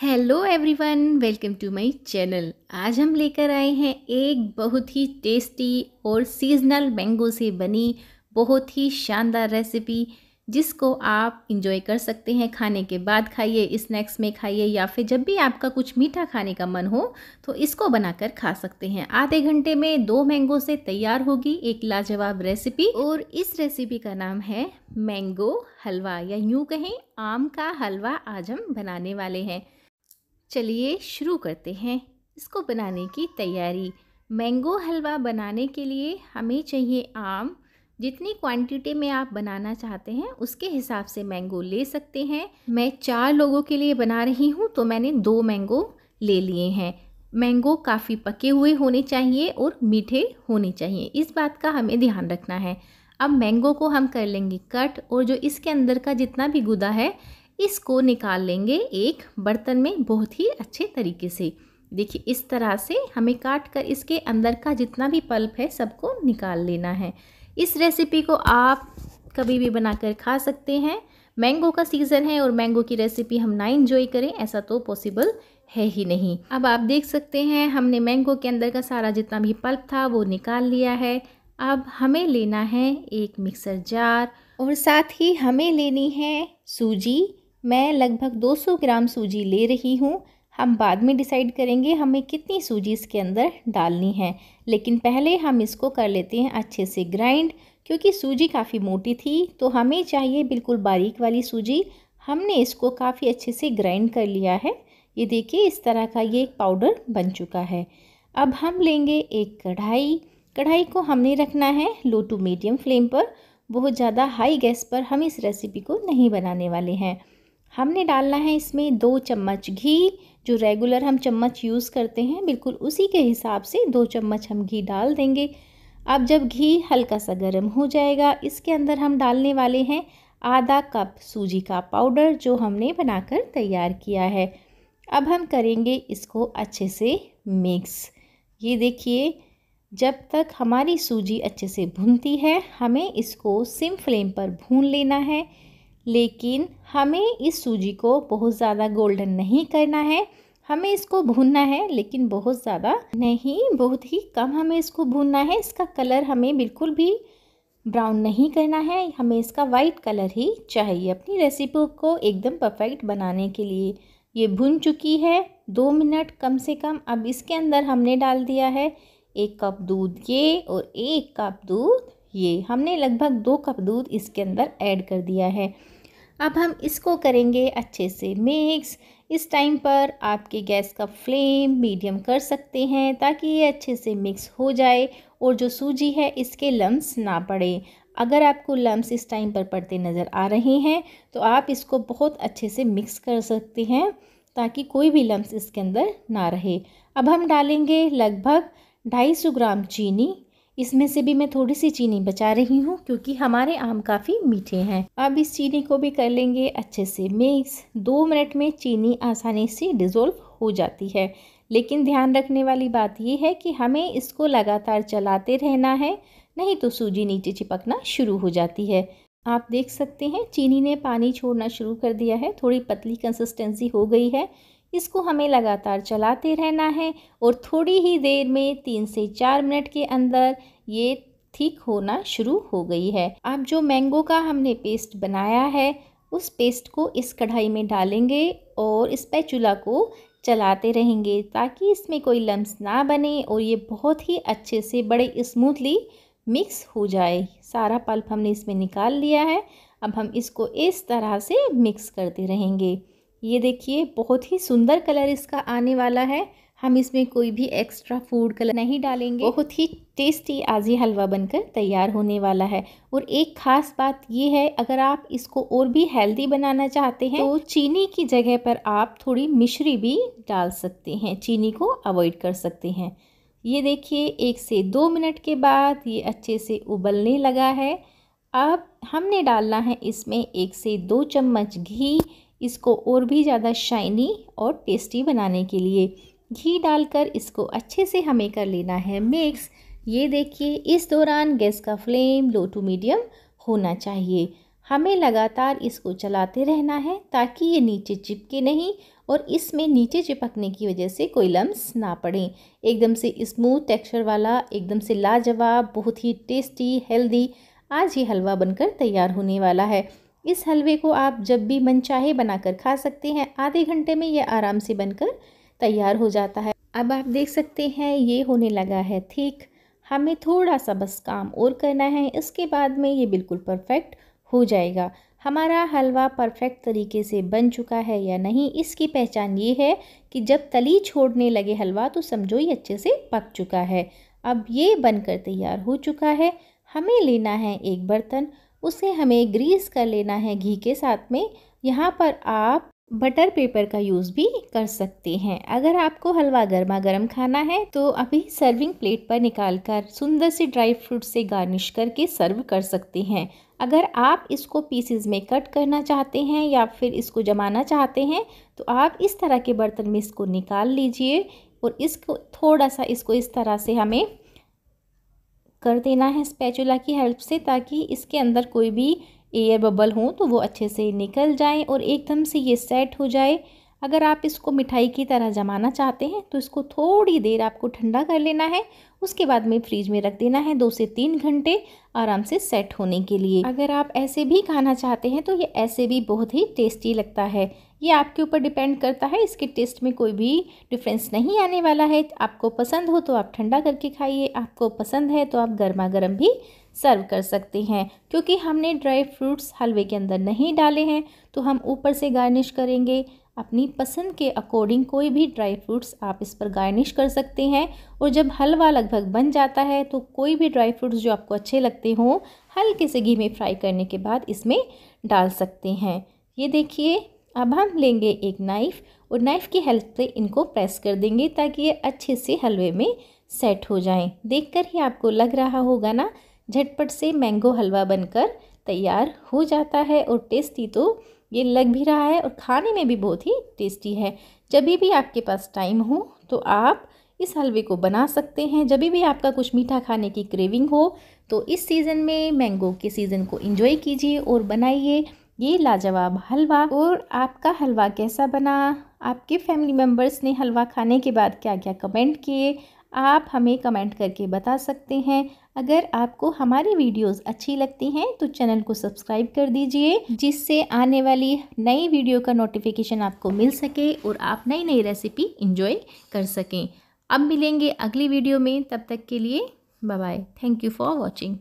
hello everyone welcome to my channel आज हम लेकर आए हैं एक बहुत ही टेस्टी और सीजनल मैंगो से बनी बहुत ही शानदार रेसिपी जिसको आप इंजॉय कर सकते हैं खाने के बाद खाइए स्नैक्स में खाइए या फिर जब भी आपका कुछ मीठा खाने का मन हो तो इसको बनाकर खा सकते हैं आधे घंटे में दो मैंगो से तैयार होगी एक लाजवाब रेसिपी और इस रेसिपी का नाम है मैंगो हलवा या यूँ कहें आम का हलवा आज हम बनाने वाले हैं चलिए शुरू करते हैं इसको बनाने की तैयारी मैंगो हलवा बनाने के लिए हमें चाहिए आम जितनी क्वांटिटी में आप बनाना चाहते हैं उसके हिसाब से मैंगो ले सकते हैं मैं चार लोगों के लिए बना रही हूँ तो मैंने दो मैंगो ले लिए हैं मैंगो काफ़ी पके हुए होने चाहिए और मीठे होने चाहिए इस बात का हमें ध्यान रखना है अब मैंगो को हम कर लेंगे कट और जो इसके अंदर का जितना भी गुदा है इसको निकाल लेंगे एक बर्तन में बहुत ही अच्छे तरीके से देखिए इस तरह से हमें काट कर इसके अंदर का जितना भी पल्प है सबको निकाल लेना है इस रेसिपी को आप कभी भी बनाकर खा सकते हैं मैंगो का सीज़न है और मैंगो की रेसिपी हम ना इन्जॉय करें ऐसा तो पॉसिबल है ही नहीं अब आप देख सकते हैं हमने मैंगो के अंदर का सारा जितना भी पल्प था वो निकाल लिया है अब हमें लेना है एक मिक्सर जार और साथ ही हमें लेनी है सूजी मैं लगभग 200 ग्राम सूजी ले रही हूँ हम बाद में डिसाइड करेंगे हमें कितनी सूजी इसके अंदर डालनी है लेकिन पहले हम इसको कर लेते हैं अच्छे से ग्राइंड क्योंकि सूजी काफ़ी मोटी थी तो हमें चाहिए बिल्कुल बारीक वाली सूजी हमने इसको काफ़ी अच्छे से ग्राइंड कर लिया है ये देखिए इस तरह का ये एक पाउडर बन चुका है अब हम लेंगे एक कढ़ाई कढ़ाई को हमने रखना है लो टू मीडियम फ्लेम पर बहुत ज़्यादा हाई गैस पर हम इस रेसिपी को नहीं बनाने वाले हैं हमने डालना है इसमें दो चम्मच घी जो रेगुलर हम चम्मच यूज़ करते हैं बिल्कुल उसी के हिसाब से दो चम्मच हम घी डाल देंगे अब जब घी हल्का सा गर्म हो जाएगा इसके अंदर हम डालने वाले हैं आधा कप सूजी का पाउडर जो हमने बनाकर तैयार किया है अब हम करेंगे इसको अच्छे से मिक्स ये देखिए जब तक हमारी सूजी अच्छे से भुनती है हमें इसको सिम फ्लेम पर भून लेना है लेकिन हमें इस सूजी को बहुत ज़्यादा गोल्डन नहीं करना है हमें इसको भूनना है लेकिन बहुत ज़्यादा नहीं बहुत ही कम हमें इसको भूनना है इसका कलर हमें बिल्कुल भी ब्राउन नहीं करना है हमें इसका वाइट कलर ही चाहिए अपनी रेसिपी को एकदम परफेक्ट बनाने के लिए ये भुन चुकी है दो मिनट कम से कम अब इसके अंदर हमने डाल दिया है एक कप दूध ये और एक कप दूध ये हमने लगभग दो कप दूध इसके अंदर ऐड कर दिया है अब हम इसको करेंगे अच्छे से मिक्स इस टाइम पर आपके गैस का फ्लेम मीडियम कर सकते हैं ताकि ये अच्छे से मिक्स हो जाए और जो सूजी है इसके लम्स ना पड़े अगर आपको लम्स इस टाइम पर पड़ते नज़र आ रहे हैं तो आप इसको बहुत अच्छे से मिक्स कर सकते हैं ताकि कोई भी लम्स इसके अंदर ना रहे अब हम डालेंगे लगभग ढाई सौ ग्राम चीनी इसमें से भी मैं थोड़ी सी चीनी बचा रही हूँ क्योंकि हमारे आम काफ़ी मीठे हैं अब इस चीनी को भी कर लेंगे अच्छे से मिक्स दो मिनट में चीनी आसानी से डिज़ोल्व हो जाती है लेकिन ध्यान रखने वाली बात यह है कि हमें इसको लगातार चलाते रहना है नहीं तो सूजी नीचे चिपकना शुरू हो जाती है आप देख सकते हैं चीनी ने पानी छोड़ना शुरू कर दिया है थोड़ी पतली कंसिस्टेंसी हो गई है इसको हमें लगातार चलाते रहना है और थोड़ी ही देर में तीन से चार मिनट के अंदर ये ठीक होना शुरू हो गई है अब जो मैंगो का हमने पेस्ट बनाया है उस पेस्ट को इस कढ़ाई में डालेंगे और इस पैचूला को चलाते रहेंगे ताकि इसमें कोई लम्स ना बने और ये बहुत ही अच्छे से बड़े स्मूथली मिक्स हो जाए सारा पल्प हमने इसमें निकाल लिया है अब हम इसको इस तरह से मिक्स करते रहेंगे ये देखिए बहुत ही सुंदर कलर इसका आने वाला है हम इसमें कोई भी एक्स्ट्रा फूड कलर नहीं डालेंगे बहुत ही टेस्टी आजी हलवा बनकर तैयार होने वाला है और एक ख़ास बात ये है अगर आप इसको और भी हेल्दी बनाना चाहते हैं तो चीनी की जगह पर आप थोड़ी मिश्री भी डाल सकते हैं चीनी को अवॉइड कर सकते हैं ये देखिए एक से दो मिनट के बाद ये अच्छे से उबलने लगा है अब हमने डालना है इसमें एक से दो चम्मच घी इसको और भी ज़्यादा शाइनी और टेस्टी बनाने के लिए घी डालकर इसको अच्छे से हमें कर लेना है मिक्स ये देखिए इस दौरान गैस का फ्लेम लो टू मीडियम होना चाहिए हमें लगातार इसको चलाते रहना है ताकि ये नीचे चिपके नहीं और इसमें नीचे चिपकने की वजह से कोई लम्स ना पड़े एकदम से स्मूथ टेक्सचर वाला एकदम से लाजवाब बहुत ही टेस्टी हेल्दी आज ये हलवा बनकर तैयार होने वाला है इस हलवे को आप जब भी मनचाहे बनाकर खा सकते हैं आधे घंटे में यह आराम से बनकर तैयार हो जाता है अब आप देख सकते हैं ये होने लगा है ठीक हमें थोड़ा सा बस काम और करना है इसके बाद में ये बिल्कुल परफेक्ट हो जाएगा हमारा हलवा परफेक्ट तरीके से बन चुका है या नहीं इसकी पहचान ये है कि जब तली छोड़ने लगे हलवा तो समझो ये अच्छे से पक चुका है अब ये बनकर तैयार हो चुका है हमें लेना है एक बर्तन उसे हमें ग्रीस कर लेना है घी के साथ में यहाँ पर आप बटर पेपर का यूज़ भी कर सकते हैं अगर आपको हलवा गर्मा गर्म खाना है तो अभी सर्विंग प्लेट पर निकाल कर सुंदर से ड्राई फ्रूट से गार्निश करके सर्व कर सकते हैं अगर आप इसको पीसेस में कट करना चाहते हैं या फिर इसको जमाना चाहते हैं तो आप इस तरह के बर्तन में इसको निकाल लीजिए और इसको थोड़ा सा इसको इस तरह से हमें कर देना है स्पैचुला की हेल्प से ताकि इसके अंदर कोई भी एयर बबल हो तो वो अच्छे से निकल जाए और एकदम से ये सेट हो जाए अगर आप इसको मिठाई की तरह जमाना चाहते हैं तो इसको थोड़ी देर आपको ठंडा कर लेना है उसके बाद में फ्रीज में रख देना है दो से तीन घंटे आराम से सेट होने के लिए अगर आप ऐसे भी खाना चाहते हैं तो ये ऐसे भी बहुत ही टेस्टी लगता है ये आपके ऊपर डिपेंड करता है इसके टेस्ट में कोई भी डिफरेंस नहीं आने वाला है आपको पसंद हो तो आप ठंडा करके खाइए आपको पसंद है तो आप गर्मा गर्म भी सर्व कर सकते हैं क्योंकि हमने ड्राई फ्रूट्स हलवे के अंदर नहीं डाले हैं तो हम ऊपर से गार्निश करेंगे अपनी पसंद के अकॉर्डिंग कोई भी ड्राई फ्रूट्स आप इस पर गार्निश कर सकते हैं और जब हलवा लगभग बन जाता है तो कोई भी ड्राई फ्रूट्स जो आपको अच्छे लगते हों हल्के से घी में फ्राई करने के बाद इसमें डाल सकते हैं ये देखिए अब हम लेंगे एक नाइफ़ और नाइफ़ की हेल्प से इनको प्रेस कर देंगे ताकि ये अच्छे से हलवे में सेट हो जाएं देखकर ही आपको लग रहा होगा ना झटपट से मैंगो हलवा बनकर तैयार हो जाता है और टेस्टी तो ये लग भी रहा है और खाने में भी बहुत ही टेस्टी है जब भी आपके पास टाइम हो तो आप इस हलवे को बना सकते हैं जब भी आपका कुछ मीठा खाने की क्रेविंग हो तो इस सीज़न में मैंगो के सीज़न को इंजॉय कीजिए और बनाइए ये लाजवाब हलवा और आपका हलवा कैसा बना आपके फैमिली मेम्बर्स ने हलवा खाने के बाद क्या क्या कमेंट किए आप हमें कमेंट करके बता सकते हैं अगर आपको हमारी वीडियोस अच्छी लगती हैं तो चैनल को सब्सक्राइब कर दीजिए जिससे आने वाली नई वीडियो का नोटिफिकेशन आपको मिल सके और आप नई नई रेसिपी इंजॉय कर सकें अब मिलेंगे अगली वीडियो में तब तक के लिए bye thank you for watching